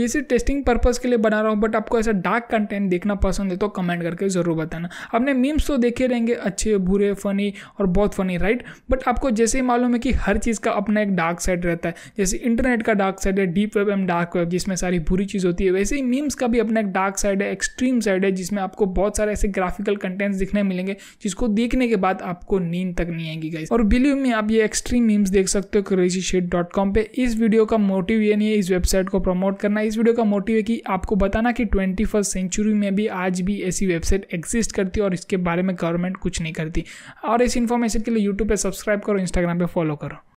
ये सिर्फ testing purpose के लिए बना रहा हूँ बट आपको ऐसा डार्क कंटेंट देखना पसंद है तो कमेंट करके ज़रूर बताना आपने मीम्स तो देखे रहेंगे अच्छे बुरे फनी और बहुत फनी राइट बट आपको जैसे ही मालूम है कि हर चीज़ का अपना एक डार्क साइड रहता है जैसे इंटरनेट का डार्क साइड है deep web and dark web जिसमें सारी बुरी चीज़ होती है वैसे ही मीम्स का भी अपना एक डार्क साइड है एक्सट्रीम साइड है जिसमें आपको बहुत सारे ऐसे ग्राफिकल कंटेंट्स दिखने मिलेंगे जिसको देखने के बाद आपको नींद तक नहीं आएगी गाइज और बिलीव में आप ये एक्सट्रीम मीम्स देख सकते हो क्रेजी शेड डॉट कॉम पर इस वीडियो का मोटिव ये नहीं है इस वेबसाइट को प्रमोट करना इस वीडियो का मोटिव है कि आपको बताना कि ट्वेंटी फर्स्ट सेंचुरी में भी आज भी ऐसी वेबसाइट एग्जिस्ट करती है और इसके बारे में गवर्नमेंट कुछ नहीं करती और इस इन्फॉर्मेशन के लिए यूट्यूब पर सब्सक्राइब करो इंस्टाग्राम पर फॉलो करो